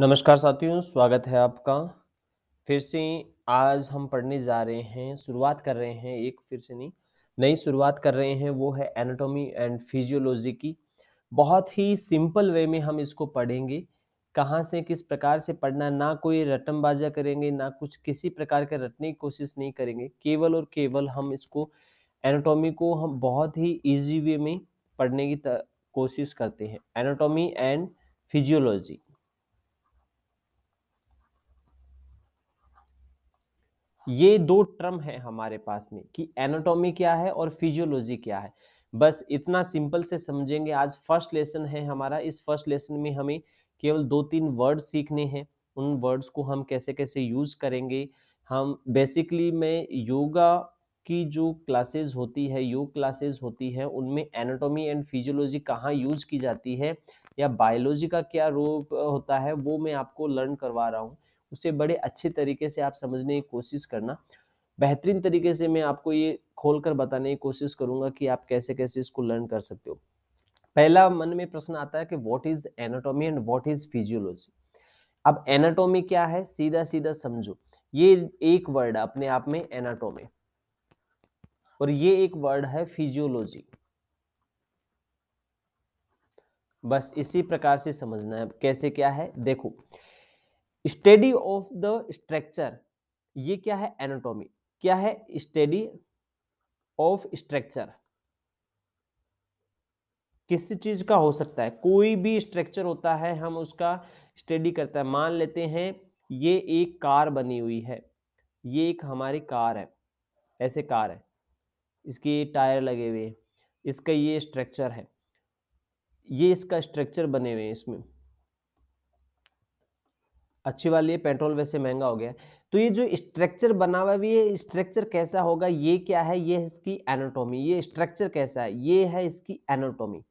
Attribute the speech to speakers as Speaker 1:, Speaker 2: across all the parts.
Speaker 1: नमस्कार साथियों स्वागत है आपका फिर से आज हम पढ़ने जा रहे हैं शुरुआत कर रहे हैं एक फिर से नहीं नई शुरुआत कर रहे हैं वो है एनाटॉमी एंड फिजियोलॉजी की बहुत ही सिंपल वे में हम इसको पढ़ेंगे कहाँ से किस प्रकार से पढ़ना ना कोई बाजा करेंगे ना कुछ किसी प्रकार के रटने की कोशिश नहीं करेंगे केवल और केवल हम इसको एनाटॉमी को हम बहुत ही ईजी वे में पढ़ने की कोशिश करते हैं एनाटॉमी एंड फिजियोलॉजी ये दो टर्म है हमारे पास में कि एनाटॉमी क्या है और फिजियोलॉजी क्या है बस इतना सिंपल से समझेंगे आज फर्स्ट लेसन है हमारा इस फर्स्ट लेसन में हमें केवल दो तीन वर्ड सीखने हैं उन वर्ड्स को हम कैसे कैसे यूज करेंगे हम बेसिकली मैं योगा की जो क्लासेस होती है योग क्लासेस होती है उनमें एनाटॉमी एंड फिजियोलॉजी कहाँ यूज की जाती है या बायोलॉजी का क्या रूप होता है वो मैं आपको लर्न करवा रहा हूँ उसे बड़े अच्छे तरीके से आप समझने की कोशिश करना बेहतरीन तरीके से मैं आपको ये खोल कर बताने की कोशिश करूंगा कि आप कैसे कैसे इसको लर्न कर सकते हो पहला मन में प्रश्न आता है कि what is anatomy and what is physiology अब एनाटॉमी क्या है सीधा सीधा समझो ये एक वर्ड अपने आप में एनाटॉमी और ये एक वर्ड है फिजियोलॉजी बस इसी प्रकार से समझना है कैसे क्या है देखो स्टडी ऑफ द स्ट्रक्चर ये क्या है एनाटॉमी क्या है स्टडी ऑफ स्ट्रक्चर किसी चीज का हो सकता है कोई भी स्ट्रक्चर होता है हम उसका स्टडी करते हैं मान लेते हैं ये एक कार बनी हुई है ये एक हमारी कार है ऐसे कार है इसके टायर लगे हुए हैं इसका ये स्ट्रक्चर है ये इसका स्ट्रक्चर बने हुए हैं इसमें अच्छी वाली है पेट्रोल वैसे महंगा हो गया तो ये जो स्ट्रक्चर बना हुआ भी है स्ट्रक्चर कैसा होगा ये क्या है ये इसकी एनाटोमी ये स्ट्रक्चर कैसा है ये है इसकी एनाटोमी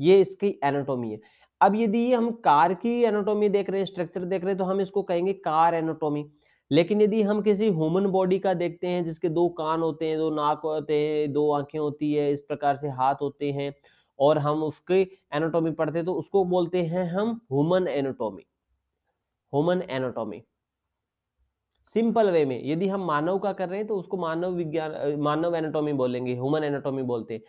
Speaker 1: ये इसकी एनाटोमी है अब यदि हम कार की एनाटोमी देख रहे हैं स्ट्रक्चर देख रहे हैं तो हम इसको कहेंगे कार एनाटोमी लेकिन यदि हम किसी ह्यूमन बॉडी का देखते हैं जिसके दो कान होते हैं दो नाक होते हैं दो आंखें होती है इस प्रकार से हाथ होते हैं और हम उसके एनाटोमी पढ़ते हैं तो उसको बोलते हैं हम human anatomy human anatomy simple way में यदि हम मानव का कर रहे हैं तो उसको मानव विज्ञान मानव एनाटॉमी बोलेंगे ह्यूमन एनाटॉमी बोलते हैं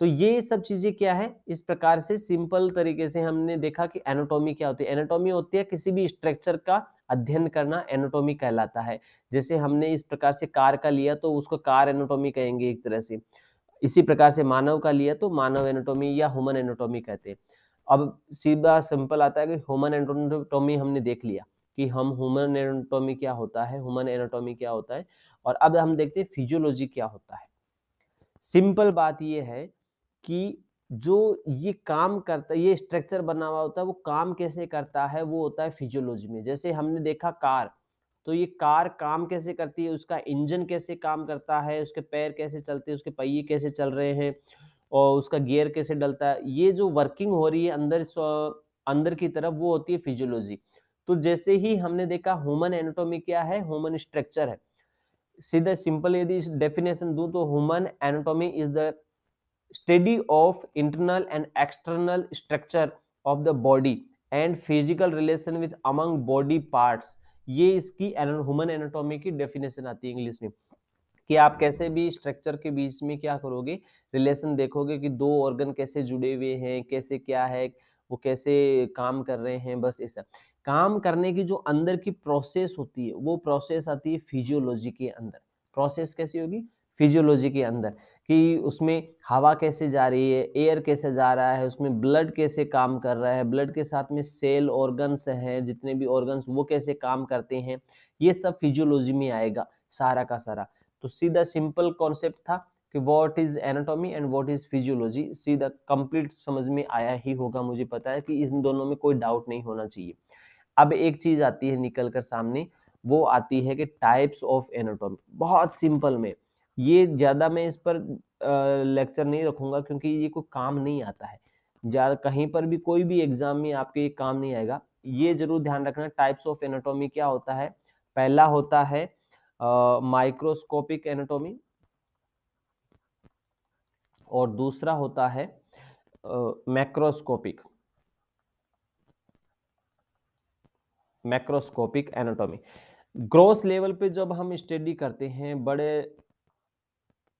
Speaker 1: तो ये सब चीजें क्या है इस प्रकार से सिंपल तरीके से हमने देखा कि एनाटॉमी क्या होती है एनाटॉमी होती है किसी भी स्ट्रक्चर का अध्ययन करना एनाटॉमी कहलाता है जैसे हमने इस प्रकार से कार का लिया तो उसको कार एनाटॉमी कहेंगे एक तरह से इसी प्रकार से मानव का लिया तो मानव एनाटॉमी या ह्यूमन एनाटॉमी कहते हैं अब सीधा सिंपल आता है कि ह्यूमन एनाटोमी हमने देख लिया कि हम ह्यूमन एनाटोमी क्या होता है ह्यूमन एनाटोमी क्या होता है और अब हम देखते हैं फिजियोलॉजी क्या होता है सिंपल बात यह है कि जो ये काम करता है ये स्ट्रक्चर बना हुआ होता है वो काम कैसे करता है वो होता है फिजियोलॉजी में जैसे हमने देखा कार तो ये कार काम कैसे करती है उसका इंजन कैसे काम करता है उसके पैर कैसे चलते हैं उसके पहिए कैसे चल रहे हैं और उसका गियर कैसे डलता है ये जो वर्किंग हो रही है अंदर अंदर की तरफ वो होती है फिजियोलॉजी तो जैसे ही हमने देखा ह्यूमन एनाटॉमी क्या है ह्यूमन स्ट्रक्चर है सीधा सिंपल यदि डेफिनेशन दूं तो human anatomy is the study of internal and external structure of the body and physical relation with among body parts ये इसकी ह्यूमन एनाटॉमी की डेफिनेशन आती है इंग्लिश में कि आप कैसे भी स्ट्रक्चर के बीच में क्या करोगे रिलेशन देखोगे कि दो ऑर्गन कैसे जुड़े हुए हैं कैसे क्या है वो कैसे काम कर रहे हैं बस ऐसा काम करने की जो अंदर की प्रोसेस होती है वो प्रोसेस आती है फिजियोलॉजी के अंदर प्रोसेस कैसी होगी फिजियोलॉजी के अंदर कि उसमें हवा कैसे जा रही है एयर कैसे जा रहा है उसमें ब्लड कैसे काम कर रहा है ब्लड के साथ में सेल ऑर्गन्स हैं जितने भी ऑर्गन्स वो कैसे काम करते हैं ये सब फिजियोलॉजी में आएगा सारा का सारा तो सीधा सिंपल कॉन्सेप्ट था कि what is anatomy and what is physiology सीधा कंप्लीट समझ में आया ही होगा मुझे पता है कि इन दोनों में कोई डाउट नहीं होना चाहिए अब एक चीज आती है निकल कर सामने वो आती है कि टाइप्स ऑफ एनाटॉमी बहुत सिंपल में ये ज़्यादा मैं इस पर लेक्चर नहीं रखूंगा क्योंकि ये कोई काम नहीं आता है ज़्यादा कहीं पर भी कोई भी एग्जाम में आपके ये काम नहीं आएगा ये जरूर ध्यान रखना टाइप्स ऑफ एनाटॉमी क्या होता है पहला होता है माइक्रोस्कोपिक एनाटोमी और दूसरा होता है macroscopic macroscopic anatomy gross level पे जब हम स्टडी करते हैं बड़े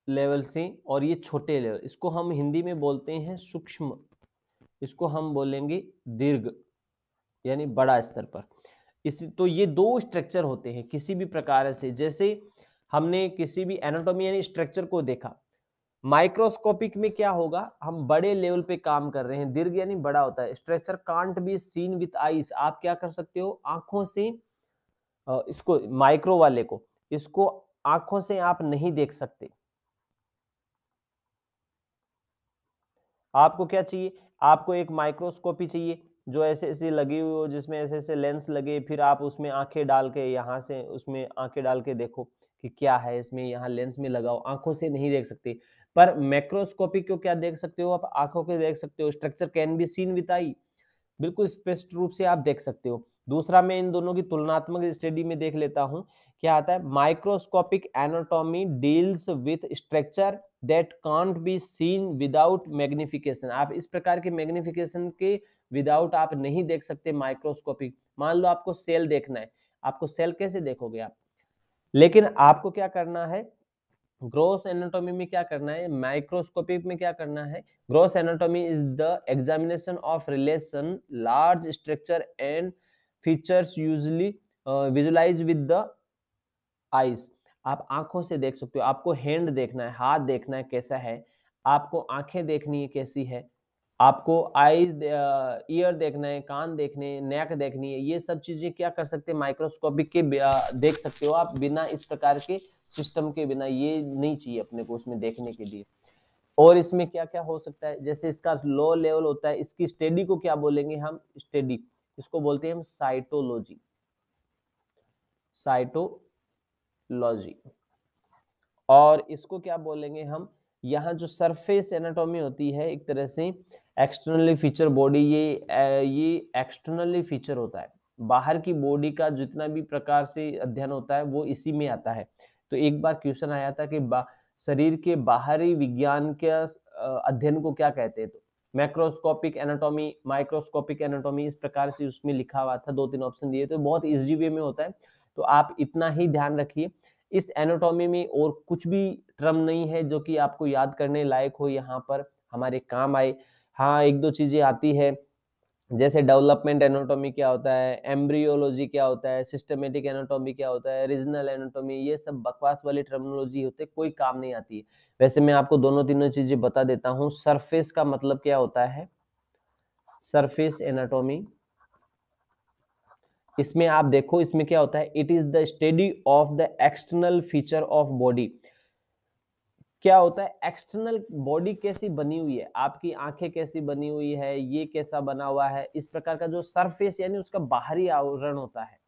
Speaker 1: लेवल से और ये छोटे लेवल इसको हम हिंदी में बोलते हैं सूक्ष्म इसको हम बोलेंगे दीर्घ यानी बड़ा स्तर पर इस तो ये दो स्ट्रक्चर होते हैं किसी भी प्रकार से जैसे हमने किसी भी एनाटोमी यानी स्ट्रक्चर को देखा माइक्रोस्कोपिक में क्या होगा हम बड़े लेवल पे काम कर रहे हैं दीर्घ यानी बड़ा होता है structure can't be seen with eyes आप क्या कर सकते हो आंखों से इसको माइक्रो वाले को इसको आंखों से आप नहीं देख सकते आपको क्या चाहिए आपको एक माइक्रोस्कोपी चाहिए जो ऐसे ऐसे लगी हुई हो जिसमें ऐसे ऐसे लेंस लगे फिर आप उसमें आंखें डाल के यहाँ से उसमें आंखें डाल के देखो कि क्या है इसमें यहाँ लेंस में लगाओ आंखों से नहीं देख सकते पर मैक्रोस्कोपिक को क्या देख सकते हो आप आंखों के देख सकते हो structure can be seen with eye बिल्कुल स्पष्ट रूप से आप देख सकते हो दूसरा मैं इन दोनों की तुलनात्मक स्टडी में देख लेता हूँ क्या आता है microscopic anatomy deals with structure that can't be seen without magnification आप इस प्रकार के मैग्निफिकेशन के विदाउट आप नहीं देख सकते माइक्रोस्कोपिक मान लो आपको सेल देखना है आपको सेल कैसे देखोगे आप लेकिन आपको क्या करना है ग्रोस एनाटोमी में क्या करना है माइक्रोस्कोपिक में क्या करना है gross anatomy is the examination of relation large structure and features usually visualize with the eyes आप आंखों से देख सकते हो आपको हैंड देखना है हाथ देखना है कैसा है आपको आंखें देखनी है कैसी है आपको आईज ईयर देखना है कान देखने नेक देखनी है ये सब चीजें क्या कर सकते हैं माइक्रोस्कोपिक के देख सकते हो आप बिना इस प्रकार के सिस्टम के बिना ये नहीं चाहिए अपने को उसमें देखने के लिए और इसमें क्या क्या हो सकता है जैसे इसका लो लेवल होता है इसकी स्टडी को क्या बोलेंगे हम स्टडी इसको बोलते हैं हम साइटोलॉजी साइटोलॉजी और इसको क्या बोलेंगे हम यहाँ जो सरफेस एनाटॉमी होती है एक तरह से एक्सटर्नली फीचर बॉडी ये ये एक्सटर्नली फीचर होता है बाहर की बॉडी का जितना भी प्रकार से अध्ययन होता है वो इसी में आता है तो एक बार क्वेश्चन आया था कि शरीर के बाहरी विज्ञान के अध्ययन को क्या कहते हैं तो मैक्रोस्कोपिक एनाटॉमी माइक्रोस्कोपिक एनाटॉमी इस प्रकार से उसमें लिखा हुआ था दो तीन ऑप्शन दिए तो बहुत इजी वे में होता है तो आप इतना ही ध्यान रखिए इस एनाटॉमी में और कुछ भी टर्म नहीं है जो कि आपको याद करने लायक हो यहाँ पर हमारे काम आए हाँ एक दो चीजें आती है जैसे डेवलपमेंट एनाटॉमी क्या होता है एम्ब्रियोलॉजी क्या होता है सिस्टमेटिक एनाटॉमी क्या होता है रीजनल एनाटॉमी ये सब बकवास वाली टर्मिनोलॉजी होते कोई काम नहीं आती है वैसे मैं आपको दोनों तीनों चीजें बता देता हूँ सरफेस का मतलब क्या होता है सरफेस एनाटॉमी इसमें आप देखो इसमें क्या होता है it is the study of the external feature of body क्या होता है एक्सटर्नल बॉडी कैसी बनी हुई है आपकी आंखें कैसी बनी हुई है ये कैसा बना हुआ है इस प्रकार का जो सरफेस यानी उसका बाहरी आवरण होता है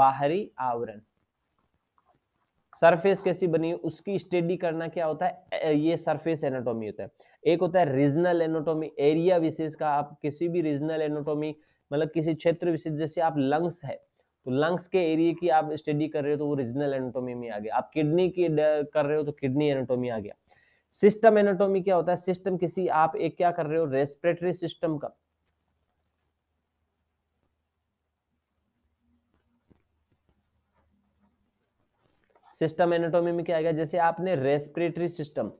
Speaker 1: बाहरी आवरण सरफेस कैसी बनी है उसकी स्टडी करना क्या होता है ये सरफेस एनाटॉमी होता है एक होता है रीजनल एनाटॉमी एरिया विशेष का आप किसी भी रीजनल एनाटॉमी मतलब किसी क्षेत्र विशेष जैसे आप लंग्स है तो लंग्स के एरिया की आप स्टडी कर रहे हो तो वो रीजनल एनाटोमी में आ गया आप किडनी की कर रहे हो तो किडनी एनाटोमी आ गया सिस्टम एनाटोमी क्या होता है सिस्टम किसी आप एक क्या कर रहे हो रेस्पिरेटरी सिस्टम का सिस्टम एनाटोमी में क्या आएगा जैसे आपने रेस्पिरेटरी सिस्टम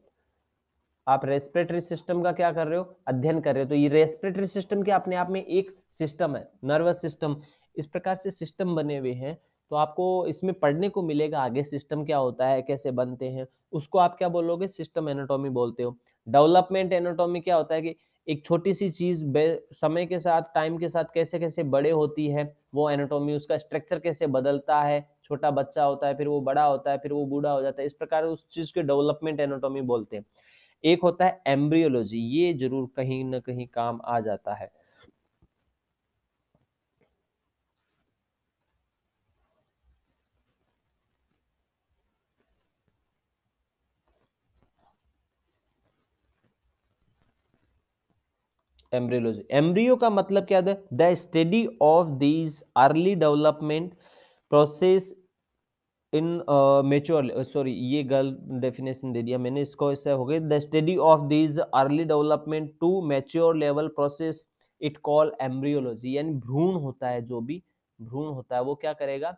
Speaker 1: आप रेस्पिरेटरी सिस्टम का क्या कर रहे हो अध्ययन कर रहे हो तो ये रेस्पिरेटरी सिस्टम के अपने आप में एक सिस्टम है नर्वस सिस्टम इस प्रकार से सिस्टम बने हुए हैं तो आपको इसमें पढ़ने को मिलेगा आगे सिस्टम क्या होता है कैसे बनते हैं उसको आप क्या बोलोगे सिस्टम एनाटॉमी बोलते हो डेवलपमेंट एनाटॉमी क्या होता है कि एक छोटी सी चीज समय के साथ टाइम के साथ कैसे कैसे बड़े होती है वो एनाटॉमी उसका स्ट्रक्चर कैसे बदलता है छोटा बच्चा होता है फिर वो बड़ा होता है फिर वो बूढ़ा हो जाता है इस प्रकार उस चीज के डेवलपमेंट एनाटॉमी बोलते हैं एक होता है एम्ब्रियोलॉजी ये जरूर कहीं ना कहीं काम आ जाता है एम्ब्रियोलॉजी एम्ब्रियो का मतलब क्या है the study of these early development process in mature sorry ये गर्ल डेफिनेशन दे दिया मैंने इसको इससे हो गई the study of these early development to mature level process it call embryology यानी भ्रूण होता है जो भी भ्रूण होता है वो क्या करेगा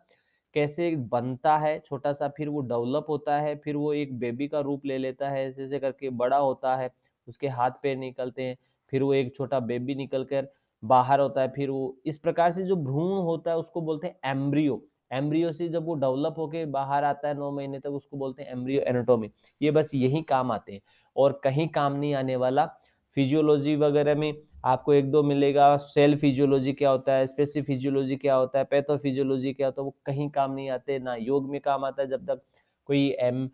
Speaker 1: कैसे बनता है छोटा सा फिर वो डेवलप होता है फिर वो एक बेबी का रूप ले लेता है ऐसे ऐसे करके बड़ा होता है उसके हाथ पैर निकलते हैं फिर वो एक छोटा बेबी निकल कर बाहर होता है फिर वो इस प्रकार से जो भ्रूण होता है उसको बोलते हैं एम्ब्रियो एम्ब्रियो से जब वो डेवलप होके बाहर आता है नौ महीने तक उसको बोलते हैं एम्ब्रियो एनाटोमी ये बस यही काम आते हैं और कहीं काम नहीं आने वाला फिजियोलॉजी वगैरह में आपको एक दो मिलेगा सेल फिजियोलॉजी क्या होता है स्पेसिफिक फिजियोलॉजी क्या होता है पैथोफिजियोलॉजी क्या होता है वो कहीं काम नहीं आते ना योग में काम आता है जब तक कोई M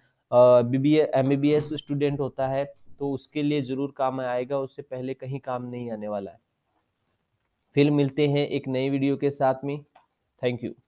Speaker 1: B M B S student होता है तो उसके लिए ज़रूर काम आएगा उससे पहले कहीं काम नहीं आने वाला है फिर मिलते हैं एक नई वीडियो के साथ में थैंक यू